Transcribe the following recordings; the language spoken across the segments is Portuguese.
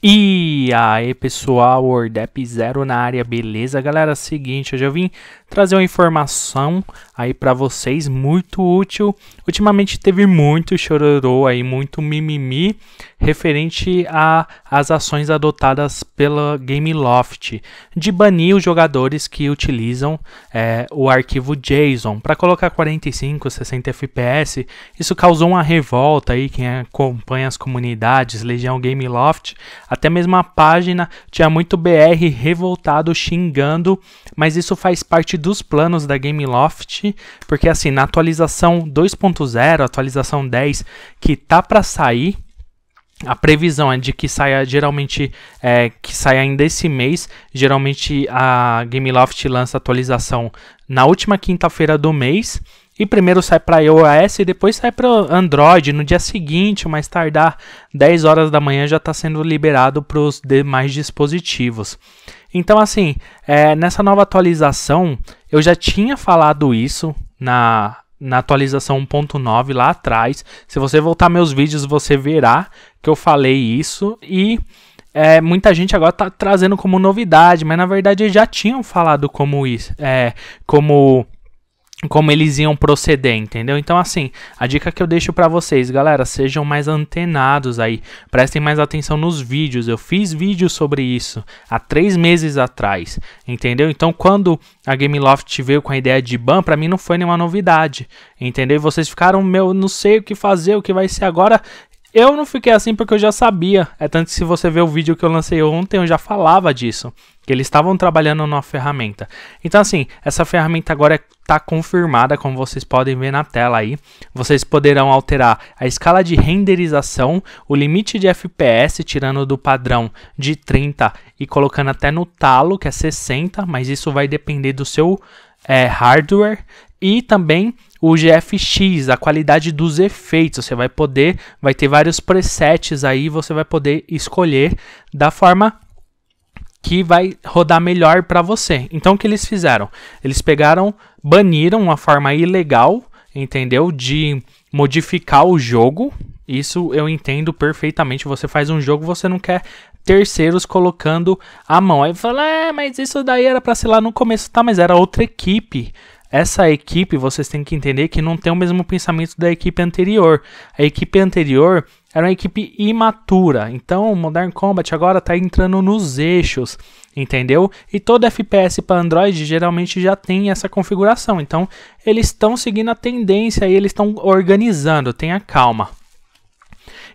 E e aí pessoal, Ordep Zero na área, beleza? Galera, é seguinte, hoje eu vim trazer uma informação aí para vocês muito útil. Ultimamente teve muito chororô aí, muito mimimi referente às ações adotadas pela Gameloft de banir os jogadores que utilizam é, o arquivo JSON para colocar 45, 60 FPS. Isso causou uma revolta aí, quem acompanha as comunidades, Legião Gameloft, até mesmo a página tinha muito BR revoltado xingando, mas isso faz parte dos planos da Gameloft, porque assim, na atualização 2.0, atualização 10, que tá para sair, a previsão é de que saia geralmente é, que saia ainda esse mês. Geralmente a GameLoft lança atualização na última quinta-feira do mês. E primeiro sai para iOS e depois sai para Android. No dia seguinte, mais tardar 10 horas da manhã, já está sendo liberado para os demais dispositivos. Então, assim, é, nessa nova atualização, eu já tinha falado isso na na atualização 1.9 lá atrás. Se você voltar meus vídeos, você verá que eu falei isso e é, muita gente agora está trazendo como novidade, mas na verdade eles já tinham falado como isso, é, como como eles iam proceder, entendeu? Então, assim, a dica que eu deixo para vocês, galera, sejam mais antenados aí, prestem mais atenção nos vídeos. Eu fiz vídeo sobre isso há três meses atrás, entendeu? Então, quando a Gameloft veio com a ideia de ban, para mim não foi nenhuma novidade, entendeu? E vocês ficaram, meu, não sei o que fazer, o que vai ser agora. Eu não fiquei assim porque eu já sabia. É tanto que se você ver o vídeo que eu lancei ontem, eu já falava disso. Que eles estavam trabalhando numa ferramenta. Então, assim, essa ferramenta agora está é, confirmada, como vocês podem ver na tela aí. Vocês poderão alterar a escala de renderização, o limite de FPS, tirando do padrão de 30 e colocando até no talo, que é 60, mas isso vai depender do seu é, hardware, e também o GFX, a qualidade dos efeitos. Você vai poder, vai ter vários presets aí, você vai poder escolher da forma que vai rodar melhor para você. Então o que eles fizeram? Eles pegaram, baniram uma forma ilegal, entendeu? De modificar o jogo. Isso eu entendo perfeitamente. Você faz um jogo, você não quer terceiros colocando a mão. Aí fala, é, mas isso daí era para ser lá no começo, tá? Mas era outra equipe essa equipe vocês têm que entender que não tem o mesmo pensamento da equipe anterior. A equipe anterior era uma equipe imatura. Então, Modern Combat agora está entrando nos eixos, entendeu? E todo FPS para Android geralmente já tem essa configuração. Então, eles estão seguindo a tendência e eles estão organizando. Tenha calma.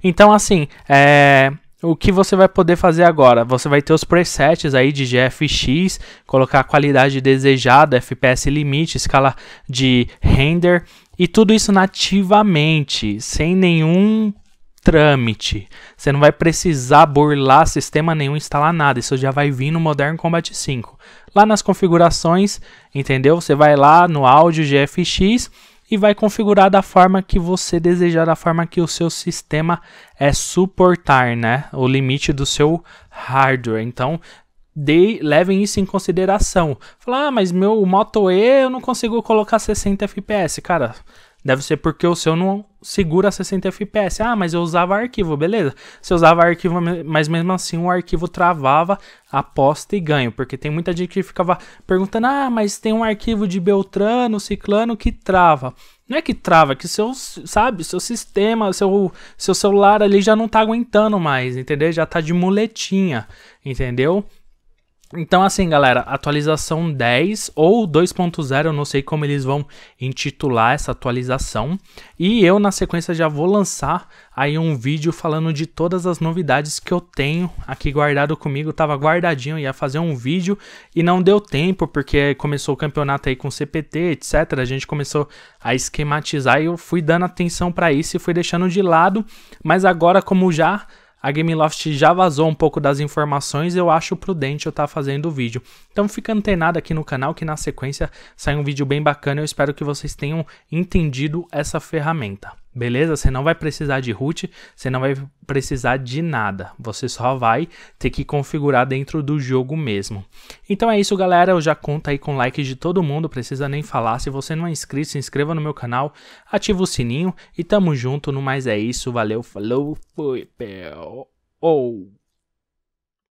Então, assim, é, o que você vai poder fazer agora? Você vai ter os presets aí de GFX, colocar a qualidade desejada, FPS limite, escala de render e tudo isso nativamente, sem nenhum trâmite. Você não vai precisar burlar sistema nenhum, instalar nada. Isso já vai vir no Modern Combat 5. Lá nas configurações, entendeu? Você vai lá no áudio GFX e vai configurar da forma que você desejar, da forma que o seu sistema é suportar, né? O limite do seu hardware. Então, de, levem isso em consideração. Falar, ah, mas meu Moto E eu não consigo colocar 60 FPS. Cara, Deve ser porque o seu não segura 60 FPS. Ah, mas eu usava arquivo, beleza. Se usava arquivo, mas mesmo assim o arquivo travava aposta e ganho. Porque tem muita gente que ficava perguntando: ah, mas tem um arquivo de Beltrano, Ciclano que trava. Não é que trava, é que seu, sabe, seu sistema, seu, seu celular ali já não tá aguentando mais, entendeu? Já tá de muletinha, entendeu? Então, assim, galera, atualização 10 ou 2.0, eu não sei como eles vão intitular essa atualização. E eu, na sequência, já vou lançar aí um vídeo falando de todas as novidades que eu tenho aqui guardado comigo. Tava guardadinho, ia fazer um vídeo e não deu tempo, porque começou o campeonato aí com CPT, etc. A gente começou a esquematizar e eu fui dando atenção para isso e fui deixando de lado. Mas agora, como já a Gameloft já vazou um pouco das informações, eu acho prudente eu estar tá fazendo o vídeo. Então fica antenado aqui no canal que na sequência sai um vídeo bem bacana, eu espero que vocês tenham entendido essa ferramenta. Beleza? Você não vai precisar de root, você não vai precisar de nada. Você só vai ter que configurar dentro do jogo mesmo. Então é isso, galera. Eu já conto aí com like de todo mundo, precisa nem falar. Se você não é inscrito, se inscreva no meu canal, ativa o sininho e tamo junto. No mais é isso. Valeu, falou, fui, pel. Oh.